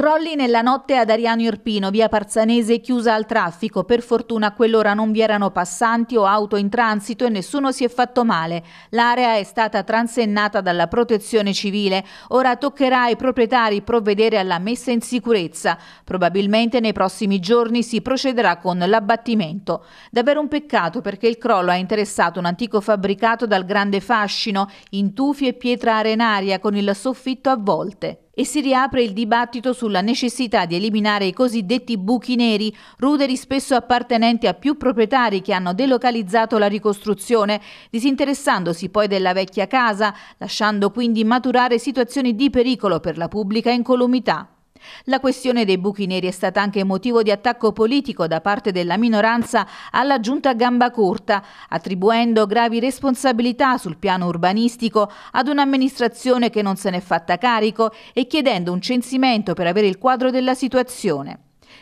Crolli nella notte ad Ariano Irpino, via Parzanese chiusa al traffico. Per fortuna a quell'ora non vi erano passanti o auto in transito e nessuno si è fatto male. L'area è stata transennata dalla protezione civile. Ora toccherà ai proprietari provvedere alla messa in sicurezza. Probabilmente nei prossimi giorni si procederà con l'abbattimento. Davvero un peccato perché il crollo ha interessato un antico fabbricato dal grande fascino, in tufi e pietra arenaria con il soffitto a volte e si riapre il dibattito sulla necessità di eliminare i cosiddetti buchi neri, ruderi spesso appartenenti a più proprietari che hanno delocalizzato la ricostruzione, disinteressandosi poi della vecchia casa, lasciando quindi maturare situazioni di pericolo per la pubblica incolumità. La questione dei buchi neri è stata anche motivo di attacco politico da parte della minoranza alla giunta gamba corta, attribuendo gravi responsabilità sul piano urbanistico ad un'amministrazione che non se n'è fatta carico e chiedendo un censimento per avere il quadro della situazione.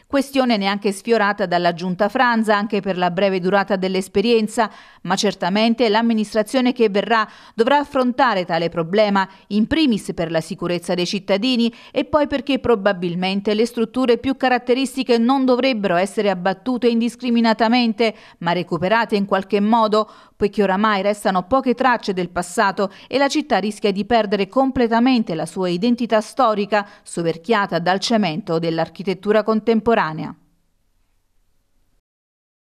Questione neanche sfiorata dalla giunta Franza anche per la breve durata dell'esperienza, ma certamente l'amministrazione che verrà dovrà affrontare tale problema in primis per la sicurezza dei cittadini e poi perché probabilmente le strutture più caratteristiche non dovrebbero essere abbattute indiscriminatamente, ma recuperate in qualche modo, poiché oramai restano poche tracce del passato e la città rischia di perdere completamente la sua identità storica, soverchiata dal cemento dell'architettura contemporanea contemporanea.